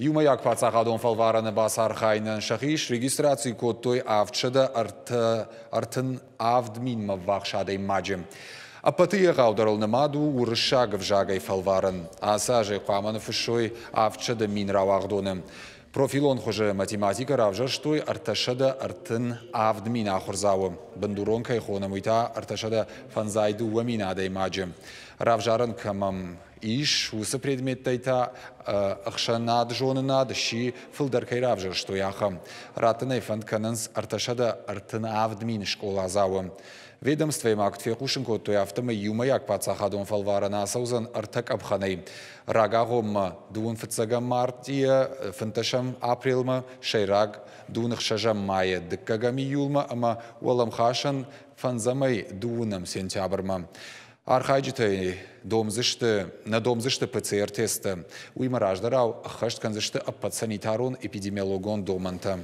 Юмаяк пацағадон фалвараны басар қайнын шығиш, регистрации кодтой авчыды артын авдминмы вақшадей маджым. Апатыя ғаударылны маду урышшагов жағай фалварын. Аса жай қаманов үшой авчыды мин рауағдоны. Профилон хоже математика равжаштой арташада артын авдмин ахурзауы. Бандурон кайхоны мұйта арташада фанзайды уамин адай маджы. Равжарын камам иш усы предметті айта ықшанад жонынад ши фылдар кайрав жыр што яхам ратын айфанд кананс арташада артын авдмин школа зауым ведомстве акт фехушин кот той автома юма як пацахадон фалвара на саузан артак абханай рагагом дуун фцага мартия фынташам апрелма шайраг дуных шажам майя дыккагами юлма ама уаламхашан фанзамай дуыным сентябрма Архайджитай домзышты, на домзышты ПЦР-тесты. Уймараждарау хашт канзышты аппат санитарун эпидемиологон доманта.